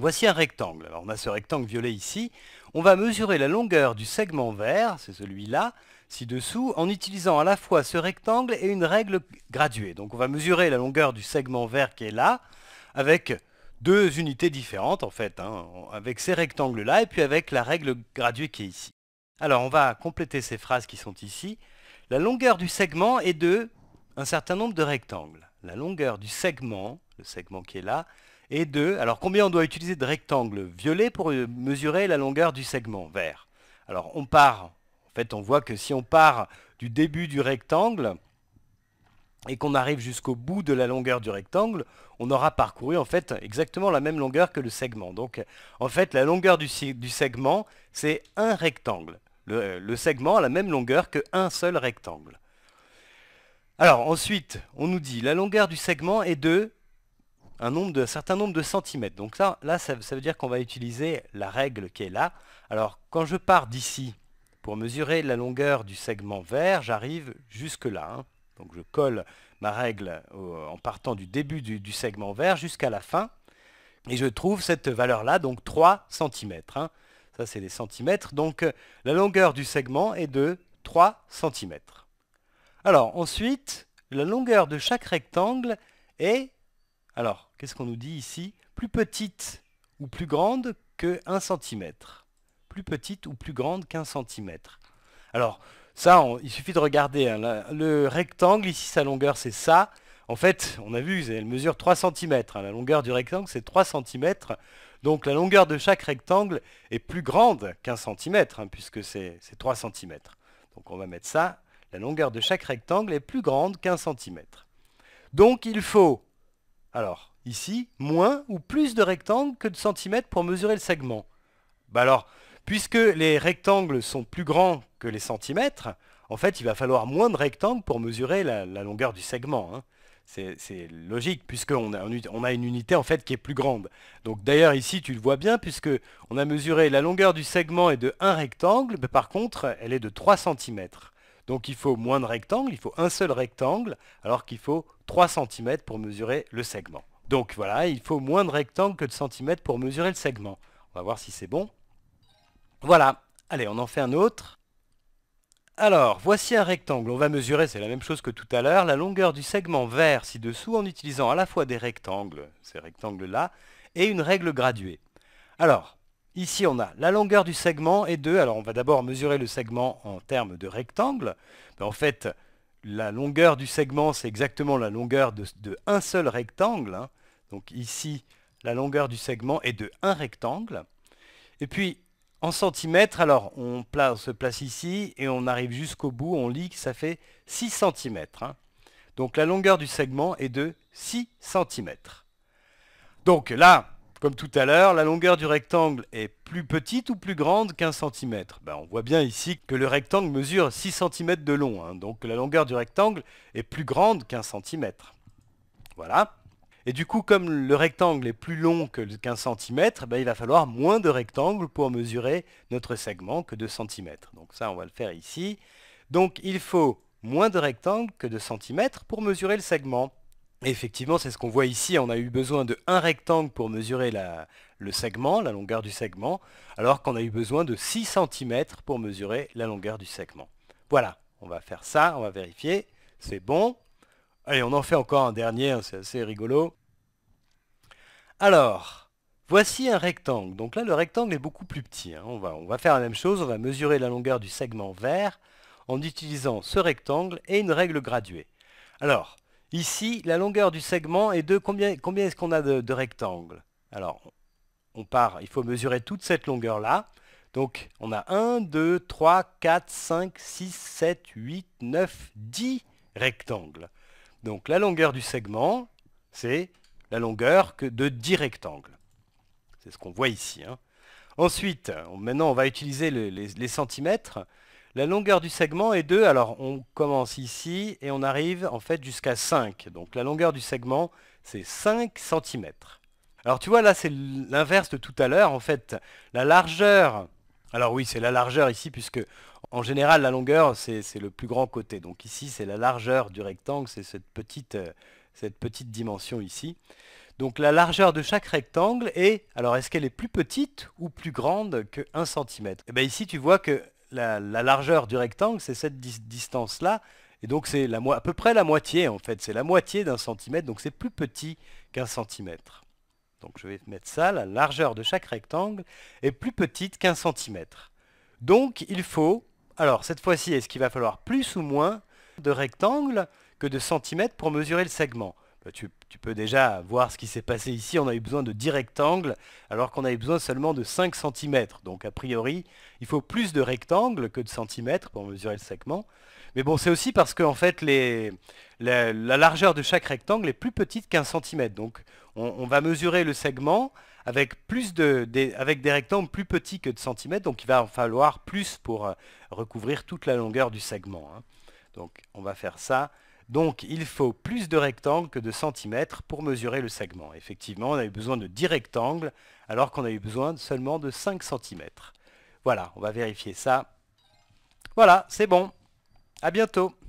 Voici un rectangle. Alors on a ce rectangle violet ici. On va mesurer la longueur du segment vert, c'est celui-là, ci-dessous, en utilisant à la fois ce rectangle et une règle graduée. Donc on va mesurer la longueur du segment vert qui est là, avec deux unités différentes en fait, hein, avec ces rectangles-là et puis avec la règle graduée qui est ici. Alors on va compléter ces phrases qui sont ici. La longueur du segment est de un certain nombre de rectangles. La longueur du segment, le segment qui est là, et 2. Alors combien on doit utiliser de rectangles violets pour euh, mesurer la longueur du segment vert Alors on part, en fait on voit que si on part du début du rectangle et qu'on arrive jusqu'au bout de la longueur du rectangle, on aura parcouru en fait exactement la même longueur que le segment. Donc en fait la longueur du, segment c'est un rectangle. Le, le segment a la même longueur qu'un seul rectangle. Alors ensuite, on nous dit la longueur du segment est de un, nombre de, un certain nombre de centimètres. Donc ça, là ça, veut dire qu'on va utiliser la règle qui est là. Alors quand je pars d'ici pour mesurer la longueur du segment vert, j'arrive jusque là. Hein. Donc je colle ma règle en partant du début du, segment vert jusqu'à la fin. Et je trouve cette valeur-là, donc 3 cm. Hein. Ça, c'est des centimètres. Donc la longueur du segment est de 3 cm. Alors ensuite, la longueur de chaque rectangle est alors, qu'est-ce qu'on nous dit ici Plus petite ou plus grande que 1 cm. Plus petite ou plus grande qu'un centimètre. Alors, ça, il suffit de regarder. Hein, le rectangle, ici, sa longueur, c'est ça. En fait, on a vu, elle mesure 3 cm. Hein. la longueur du rectangle, c'est 3 cm. Donc la longueur de chaque rectangle est plus grande qu'un centimètre, hein, puisque c'est 3 cm. Donc on va mettre ça. La longueur de chaque rectangle est plus grande qu'un centimètre. Donc il faut alors, ici, moins ou plus de rectangles que de centimètres pour mesurer le segment. Bah alors, puisque les rectangles sont plus grands que les centimètres, en fait, il va falloir moins de rectangles pour mesurer la, longueur du segment. Hein. C'est logique, puisqu'on a, on a une unité en fait qui est plus grande. Donc d'ailleurs ici, tu le vois bien, puisque on a mesuré la longueur du segment est de 1 rectangle, mais par contre, elle est de 3 cm. Donc il faut moins de rectangles, il faut un seul rectangle, alors qu'il faut 3 cm pour mesurer le segment. Donc voilà, il faut moins de rectangles que de centimètres pour mesurer le segment. On va voir si c'est bon. Voilà, allez, on en fait un autre. Alors, voici un rectangle. On va mesurer, c'est la même chose que tout à l'heure, la longueur du segment vert ci-dessous en utilisant à la fois des rectangles, ces rectangles-là, et une règle graduée. Alors, Ici, on a la longueur du segment est de... Alors, on va d'abord mesurer le segment en termes de rectangle. Ben, en fait, la longueur du segment, c'est exactement la longueur de, un seul rectangle. Hein. Donc ici, la longueur du segment est de un rectangle. Et puis, en centimètres, alors on, se place ici et on arrive jusqu'au bout, on lit que ça fait 6 cm. Hein. Donc la longueur du segment est de 6 cm. Donc là, comme tout à l'heure, la longueur du rectangle est plus petite ou plus grande qu'un centimètre. Ben, on voit bien ici que le rectangle mesure 6 cm de long, hein, donc la longueur du rectangle est plus grande qu'un centimètre. Voilà. Et du coup, comme le rectangle est plus long que centimètre, cm, ben, il va falloir moins de rectangles pour mesurer notre segment que de centimètres. Donc ça, on va le faire ici. Donc il faut moins de rectangles que de centimètres pour mesurer le segment. Effectivement, c'est ce qu'on voit ici. On a eu besoin de un rectangle pour mesurer le segment, la longueur du segment, alors qu'on a eu besoin de 6 cm pour mesurer la longueur du segment. Voilà, on va faire ça, on va vérifier. C'est bon. Allez, on en fait encore un dernier, hein, c'est assez rigolo. Alors, voici un rectangle. Donc là, le rectangle est beaucoup plus petit. Hein. On, va, on va faire la même chose, on va mesurer la longueur du segment vert en utilisant ce rectangle et une règle graduée. Alors, Ici, la longueur du segment est de combien, combien est-ce qu'on a de, rectangles Alors, on part, il faut mesurer toute cette longueur-là. Donc, on a 1, 2, 3, 4, 5, 6, 7, 8, 9, 10 rectangles. Donc, la longueur du segment, c'est la longueur que de 10 rectangles. C'est ce qu'on voit ici. Hein. Ensuite, maintenant, on va utiliser les centimètres. La longueur du segment est 2. Alors on commence ici et on arrive en fait jusqu'à 5. Donc la longueur du segment c'est 5 cm. Alors tu vois là c'est l'inverse de tout à l'heure en fait. La largeur, alors oui c'est la largeur ici puisque en général la longueur c'est le plus grand côté. Donc ici c'est la largeur du rectangle, c'est cette petite, euh, cette petite dimension ici. Donc la largeur de chaque rectangle est, alors est-ce qu'elle est plus petite ou plus grande que 1 cm Et bien ici tu vois que la, largeur du rectangle, c'est cette distance-là. Et donc c'est à peu près la moitié en fait. C'est la moitié d'un centimètre, donc c'est plus petit qu'un centimètre. Donc je vais mettre ça, la largeur de chaque rectangle est plus petite qu'un centimètre. Donc il faut, alors cette fois-ci, est-ce qu'il va falloir plus ou moins de rectangles que de centimètres pour mesurer le segment bah, tu, peux déjà voir ce qui s'est passé ici. On a eu besoin de 10 rectangles alors qu'on avait besoin seulement de 5 cm. Donc a priori, il faut plus de rectangles que de centimètres pour mesurer le segment. Mais bon, c'est aussi parce que fait, la, largeur de chaque rectangle est plus petite qu'un centimètre. Donc on, va mesurer le segment avec, plus de, des, avec des rectangles plus petits que de centimètres. Donc il va en falloir plus pour euh, recouvrir toute la longueur du segment. Hein. Donc on va faire ça. Donc il faut plus de rectangles que de centimètres pour mesurer le segment. Effectivement, on a eu besoin de 10 rectangles alors qu'on a eu besoin seulement de 5 centimètres. Voilà, on va vérifier ça. Voilà, c'est bon. À bientôt